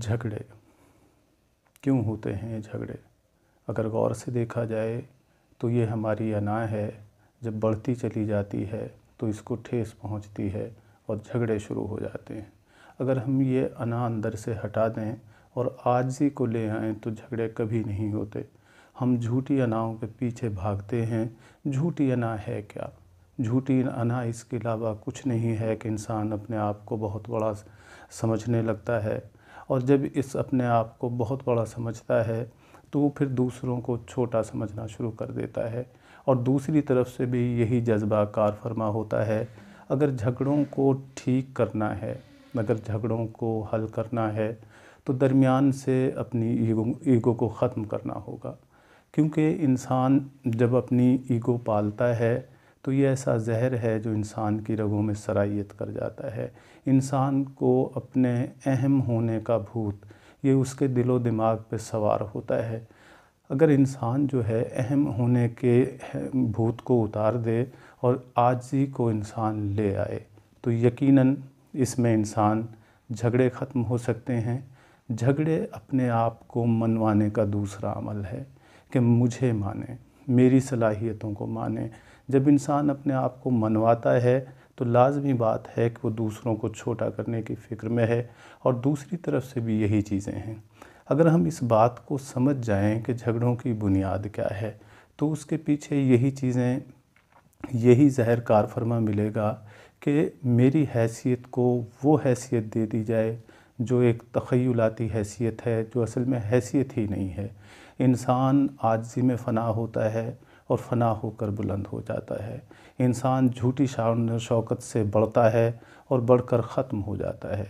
झगड़े क्यों होते हैं झगड़े अगर गौर से देखा जाए तो ये हमारी अना है जब बढ़ती चली जाती है तो इसको ठेस पहुंचती है और झगड़े शुरू हो जाते हैं अगर हम ये अना अंदर से हटा दें और आजी को ले आएँ तो झगड़े कभी नहीं होते हम झूठी अनाओं के पीछे भागते हैं झूठी अना है क्या झूठी अना इसके अलावा कुछ नहीं है कि इंसान अपने आप को बहुत बड़ा समझने लगता है और जब इस अपने आप को बहुत बड़ा समझता है तो वो फिर दूसरों को छोटा समझना शुरू कर देता है और दूसरी तरफ से भी यही जज्बा कार फरमा होता है अगर झगड़ों को ठीक करना है अगर झगड़ों को हल करना है तो दरमियान से अपनी ईगो ईगो को ख़त्म करना होगा क्योंकि इंसान जब अपनी ईगो पालता है तो ये ऐसा जहर है जो इंसान की रगों में सराइत कर जाता है इंसान को अपने अहम होने का भूत ये उसके दिलो दिमाग पे सवार होता है अगर इंसान जो है अहम होने के भूत को उतार दे और आजी को इंसान ले आए तो यकीनन इसमें इंसान झगड़े ख़त्म हो सकते हैं झगड़े अपने आप को मनवाने का दूसरा अमल है कि मुझे माने मेरी सलाहियतों को माने जब इंसान अपने आप को मनवाता है तो लाजमी बात है कि वो दूसरों को छोटा करने की फ़िक्र में है और दूसरी तरफ से भी यही चीज़ें हैं अगर हम इस बात को समझ जाएं कि झगड़ों की बुनियाद क्या है तो उसके पीछे यही चीज़ें यही जहर कार फरमा मिलेगा कि मेरी हैसियत को वो हैसियत दे दी जाए जो एक तखयलाती हैसियत है जो असल में हैसियत ही नहीं है इंसान आजजी में फ़ना होता है और फना होकर बुलंद हो जाता है इंसान झूठी शान शौकत से बढ़ता है और बढ़कर ख़त्म हो जाता है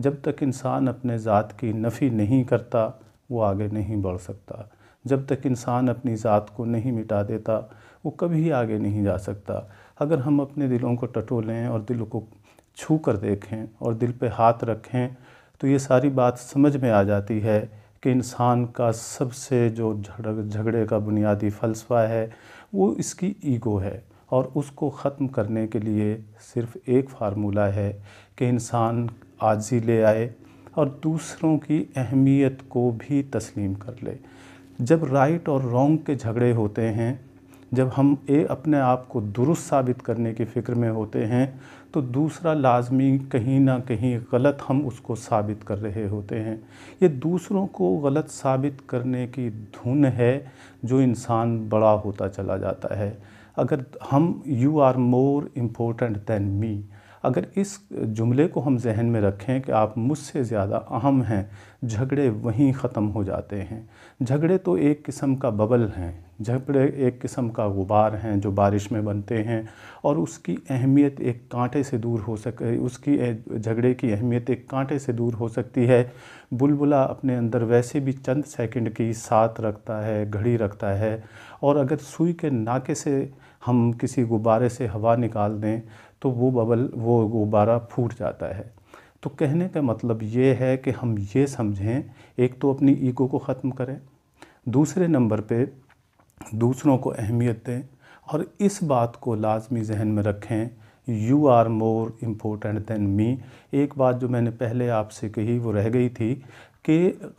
जब तक इंसान अपने ज़ात की नफ़ी नहीं करता वो आगे नहीं बढ़ सकता जब तक इंसान अपनी ज़ात को नहीं मिटा देता वो कभी आगे नहीं जा सकता अगर हम अपने दिलों को टटोलें और दिल को छू कर देखें और दिल पे हाथ रखें तो ये सारी बात समझ में आ जाती है कि इंसान का सबसे जो झगड़े का बुनियादी फ़लसफ़ा है वो इसकी ईगो है और उसको ख़त्म करने के लिए सिर्फ एक फार्मूला है कि इंसान आजी ले आए और दूसरों की अहमियत को भी तस्लीम कर ले जब राइट और रॉन्ग के झगड़े होते हैं जब हम ए अपने आप को दुरुस्त साबित करने की फ़िक्र में होते हैं तो दूसरा लाजमी कहीं ना कहीं गलत हम उसको साबित कर रहे होते हैं ये दूसरों को गलत साबित करने की धुन है जो इंसान बड़ा होता चला जाता है अगर हम you are more important than me अगर इस जुमले को हम जहन में रखें कि आप मुझसे ज़्यादा अहम हैं झगड़े वहीं ख़त्म हो जाते हैं झगड़े तो एक किस्म का बबल हैं झपड़े एक किस्म का गुबार हैं जो बारिश में बनते हैं और उसकी अहमियत एक कांटे से दूर हो सक उसकी झगड़े की अहमियत एक कांटे से दूर हो सकती है बुलबुला अपने अंदर वैसे भी चंद सेकंड की साथ रखता है घड़ी रखता है और अगर सुई के नाके से हम किसी गुब्बारे से हवा निकाल दें तो वो बबल वो गुब्बारा फूट जाता है तो कहने का मतलब ये है कि हम ये समझें एक तो अपनी ईगो को ख़त्म करें दूसरे नंबर पे दूसरों को अहमियत दें और इस बात को लाजमी जहन में रखें you are more important than me एक बात जो मैंने पहले आपसे कही वो रह गई थी कि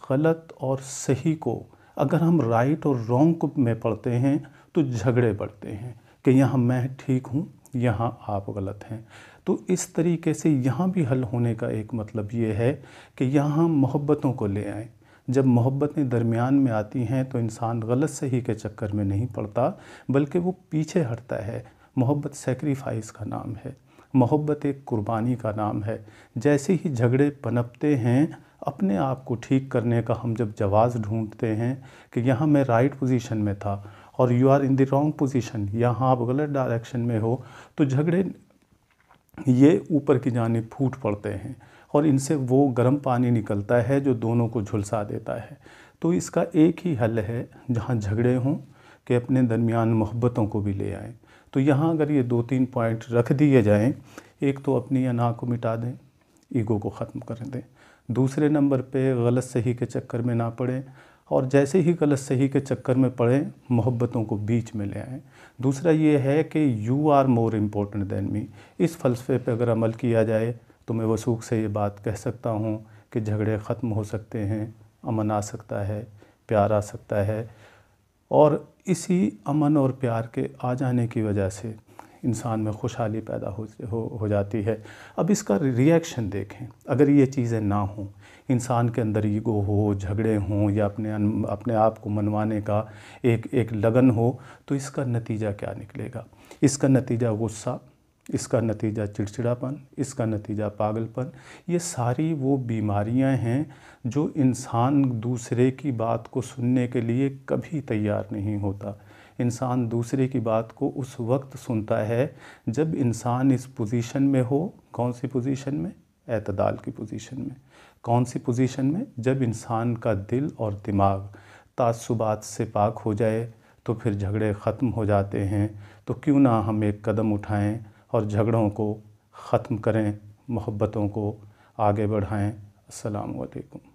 गलत और सही को अगर हम राइट और रॉन्ग में पढ़ते हैं तो झगड़े बढ़ते हैं कि यहाँ मैं ठीक हूँ यहाँ आप गलत हैं तो इस तरीके से यहाँ भी हल होने का एक मतलब ये है कि यहाँ हम मोहब्बतों को ले आएँ जब मोहब्बतें दरमियान में आती हैं तो इंसान गलत सही के चक्कर में नहीं पड़ता बल्कि वो पीछे हटता है मोहब्बत सेक्रीफाइस का नाम है मोहब्बत एक कुर्बानी का नाम है जैसे ही झगड़े पनपते हैं अपने आप को ठीक करने का हम जब जवाब ढूंढते हैं कि यहाँ मैं राइट पोजीशन में था और you are in the wrong position यहाँ आप गलत डायरेक्शन में हो तो झगड़े ये ऊपर की जानब फूट पड़ते हैं और इनसे वो गर्म पानी निकलता है जो दोनों को झुलसा देता है तो इसका एक ही हल है जहाँ झगड़े हों कि अपने दरमियान मोहब्बतों को भी ले आएँ तो यहाँ अगर ये दो तीन पॉइंट रख दिए जाएँ एक तो अपनी अना को मिटा दें ईगो को ख़त्म कर दें दूसरे नंबर पे गलत सही के चक्कर में ना पड़ें और जैसे ही गलत सही के चक्कर में पड़ें मोहब्बतों को बीच में ले आएँ दूसरा ये है कि you are more important than me इस फलसफे पे अगर अमल किया जाए तो मैं वसूख से ये बात कह सकता हूँ कि झगड़े ख़त्म हो सकते हैं अमन आ सकता है प्यार आ सकता है और इसी अमन और प्यार के आ जाने की वजह से इंसान में खुशहाली पैदा हो हो, हो जाती है अब इसका रिएक्शन देखें अगर ये चीज़ें ना हों इंसान के अंदर ईगो हो झगड़े हों या अपने अपने आप को मनवाने का एक एक लगन हो तो इसका नतीजा क्या निकलेगा इसका नतीजा गुस्सा इसका नतीजा चिड़चिड़ापन इसका नतीजा पागलपन ये सारी वो बीमारियां हैं जो इंसान दूसरे की बात को सुनने के लिए कभी तैयार नहीं होता इंसान दूसरे की बात को उस वक्त सुनता है जब इंसान इस पोजीशन में हो कौन सी पोजीशन में अतदाल की पोजीशन में कौन सी पोजीशन में जब इंसान का दिल और दिमाग तासुबात से पाक हो जाए तो फिर झगड़े ख़त्म हो जाते हैं तो क्यों ना हम एक कदम उठाएं और झगड़ों को ख़त्म करें मोहब्बतों को आगे बढ़ाएँ असलकम